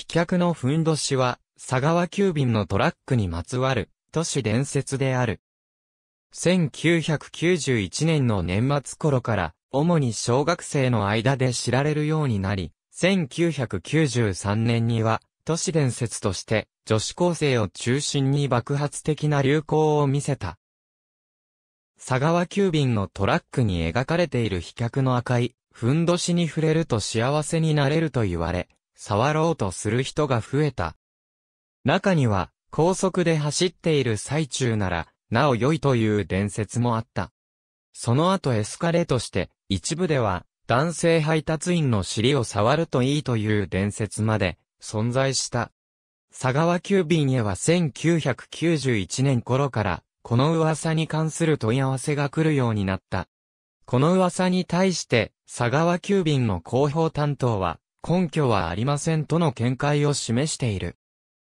飛脚のふんどしは、佐川急便のトラックにまつわる、都市伝説である。1991年の年末頃から、主に小学生の間で知られるようになり、1993年には、都市伝説として、女子高生を中心に爆発的な流行を見せた。佐川急便のトラックに描かれている飛脚の赤い、ふんどしに触れると幸せになれると言われ、触ろうとする人が増えた。中には、高速で走っている最中なら、なお良いという伝説もあった。その後エスカレートして、一部では、男性配達員の尻を触るといいという伝説まで、存在した。佐川急便へは1991年頃から、この噂に関する問い合わせが来るようになった。この噂に対して、佐川急便の広報担当は、根拠はありませんとの見解を示している。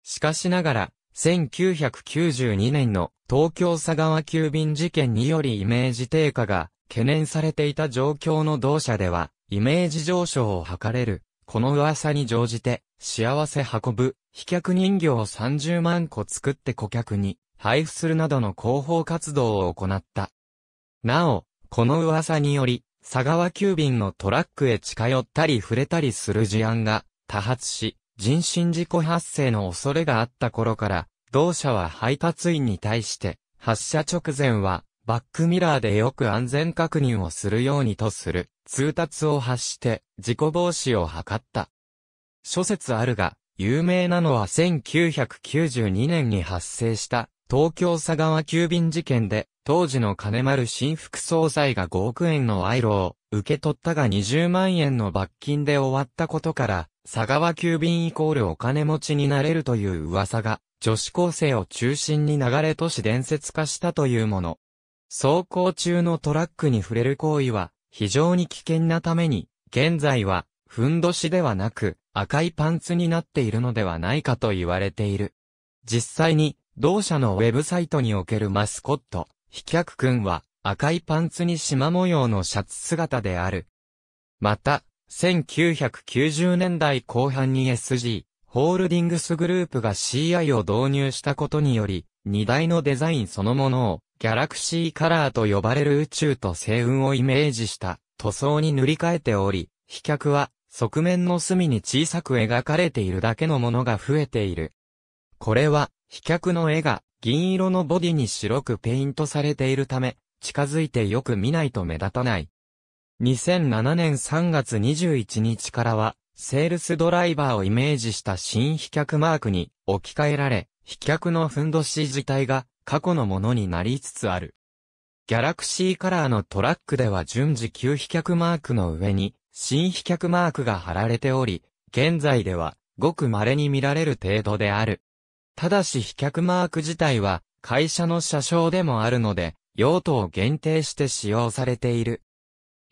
しかしながら、1992年の東京佐川急便事件によりイメージ低下が懸念されていた状況の同社では、イメージ上昇を図れる。この噂に乗じて、幸せ運ぶ、飛脚人形を30万個作って顧客に配布するなどの広報活動を行った。なお、この噂により、佐川急便のトラックへ近寄ったり触れたりする事案が多発し、人身事故発生の恐れがあった頃から、同社は配達員に対して、発車直前は、バックミラーでよく安全確認をするようにとする、通達を発して、事故防止を図った。諸説あるが、有名なのは1992年に発生した、東京佐川急便事件で、当時の金丸新副総裁が5億円の賄賂を受け取ったが20万円の罰金で終わったことから、佐川急便イコールお金持ちになれるという噂が、女子高生を中心に流れ都市伝説化したというもの。走行中のトラックに触れる行為は、非常に危険なために、現在は、ふんどしではなく、赤いパンツになっているのではないかと言われている。実際に、同社のウェブサイトにおけるマスコット、飛脚君は赤いパンツに縞模様のシャツ姿である。また、1990年代後半に SG、ホールディングスグループが CI を導入したことにより、荷台のデザインそのものを、ギャラクシーカラーと呼ばれる宇宙と星雲をイメージした塗装に塗り替えており、飛脚は側面の隅に小さく描かれているだけのものが増えている。これは飛脚の絵が銀色のボディに白くペイントされているため、近づいてよく見ないと目立たない。2007年3月21日からは、セールスドライバーをイメージした新飛脚マークに置き換えられ、飛脚のふんどし自体が過去のものになりつつある。ギャラクシーカラーのトラックでは順次旧飛脚マークの上に新飛脚マークが貼られており、現在ではごく稀に見られる程度である。ただし飛脚マーク自体は会社の車掌でもあるので、用途を限定して使用されている。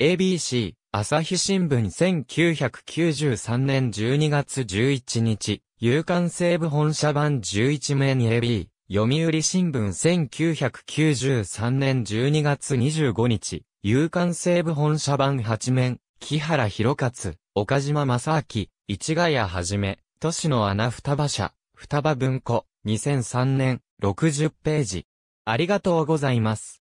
ABC、朝日新聞1993年12月11日、夕刊西部本社版11面 AB、読売新聞1993年12月25日、夕刊西部本社版8面、木原博勝、岡島正明、市ヶ谷はじめ、都市の穴双馬車、双葉文庫、2003年、60ページ。ありがとうございます。